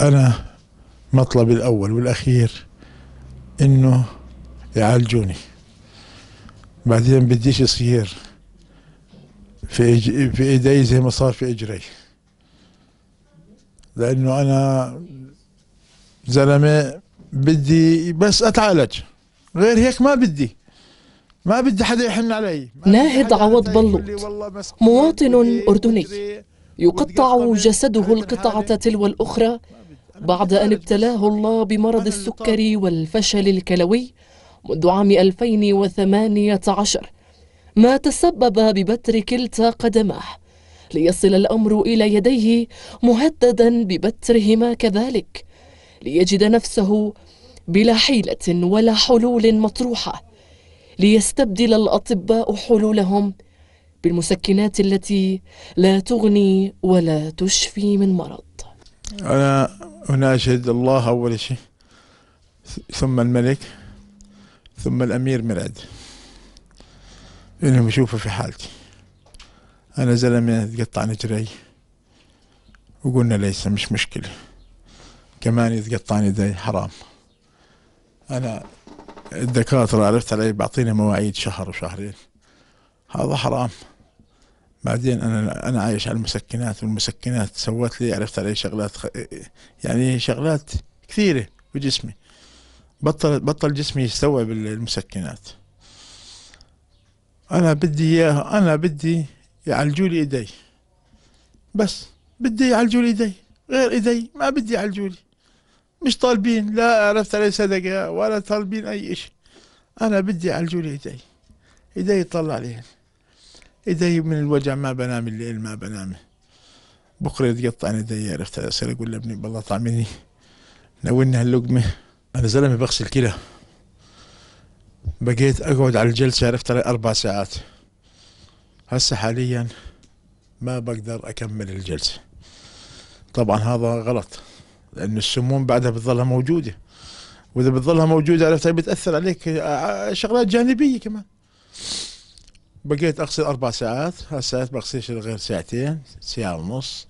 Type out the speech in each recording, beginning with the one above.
أنا مطلبي الأول والأخير إنه يعالجوني بعدين بديش يصير في في ايدي زي ما صار في اجري لانه انا زلمه بدي بس اتعالج غير هيك ما بدي ما بدي حدا يحن علي ناهد عوض بلوط مواطن اردني يقطع جسده القطعه تلو الاخرى بعد أن ابتلاه الله بمرض السكري والفشل الكلوي منذ عام 2018 ما تسبب ببتر كلتا قدماه ليصل الأمر إلى يديه مهددا ببترهما كذلك ليجد نفسه بلا حيلة ولا حلول مطروحة ليستبدل الأطباء حلولهم بالمسكنات التي لا تغني ولا تشفي من مرض أنا أناشد الله أول شيء ثم الملك ثم الأمير مرعد إنهم يشوفوا في حالتي أنا زلمة تقطع نجري وقلنا ليس مش مشكلة كمان يتقطعني دي حرام أنا الدكاترة عرفت علي بعطيني مواعيد شهر وشهرين هذا حرام بعدين انا انا عايش على المسكنات والمسكنات سوت لي عرفت علي شغلات خ... يعني شغلات كثيره بجسمي بطل بطل جسمي يستوعب المسكنات انا بدي اياها انا بدي يعالجوا لي ايدي بس بدي يعالجوا لي ايدي غير ايدي ما بدي يعالجوا لي مش طالبين لا عرفت علي صدقه ولا طالبين اي شيء انا بدي يعالجوا لي ايدي ايدي يطلع عليهم ايدي من الوجع ما بنام الليل ما بنام بكره يتقطعني ايدي عرفت اصير اقول لابني بالله طعمني ناولني هاللقمه انا زلمه بغسل كلى بقيت اقعد على الجلسه عرفت علي اربع ساعات هسه حاليا ما بقدر اكمل الجلسه طبعا هذا غلط لان السموم بعدها بتظلها موجوده واذا بتظلها موجوده عرفت بتاثر عليك شغلات جانبيه كمان بقيت اغسل اربع ساعات هالساعات بغسلش غير ساعتين ساعه ونص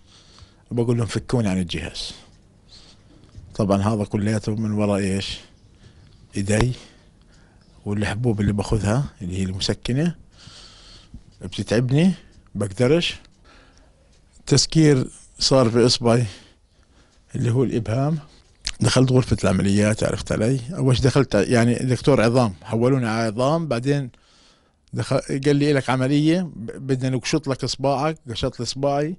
بقول لهم فكوني عن الجهاز طبعا هذا كلياته من وراء ايش ايدي والحبوب اللي باخذها اللي هي المسكنه بتتعبني بقدرش تسكير صار في اصبعي اللي هو الابهام دخلت غرفة العمليات عرفت علي أول دخلت يعني دكتور عظام حولوني على عظام بعدين دخل قال لي لك عمليه بدنا نقشط لك اصبعك قشط لي اصبعي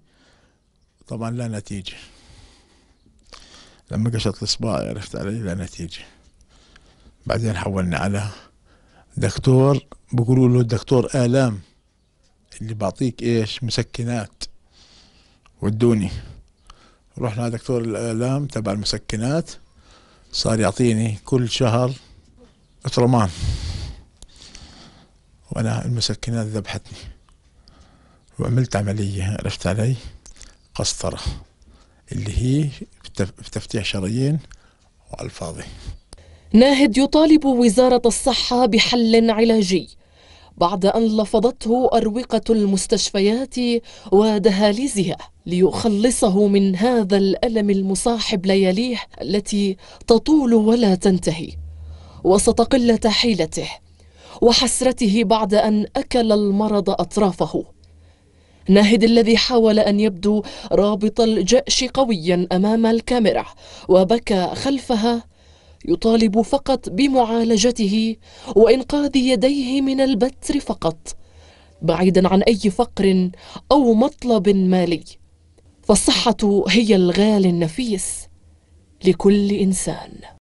طبعا لا نتيجه لما قشط لي اصبعي عرفت علي لا نتيجه بعدين حولنا على دكتور بقولوا له الدكتور الام اللي بعطيك ايش مسكنات ودوني رحنا على دكتور الالام تبع المسكنات صار يعطيني كل شهر اطرمان وأنا المسكنات ذبحتني وعملت عملية عرفت علي قسطرة اللي هي بتفتيح شرايين وعلى الفاضي ناهد يطالب وزارة الصحة بحل علاجي بعد أن لفظته أروقة المستشفيات ودهاليزها ليخلصه من هذا الألم المصاحب لياليه التي تطول ولا تنتهي وسط قلة حيلته وحسرته بعد أن أكل المرض أطرافه ناهد الذي حاول أن يبدو رابط الجأش قويا أمام الكاميرا وبكى خلفها يطالب فقط بمعالجته وإنقاذ يديه من البتر فقط بعيدا عن أي فقر أو مطلب مالي فالصحة هي الغالي النفيس لكل إنسان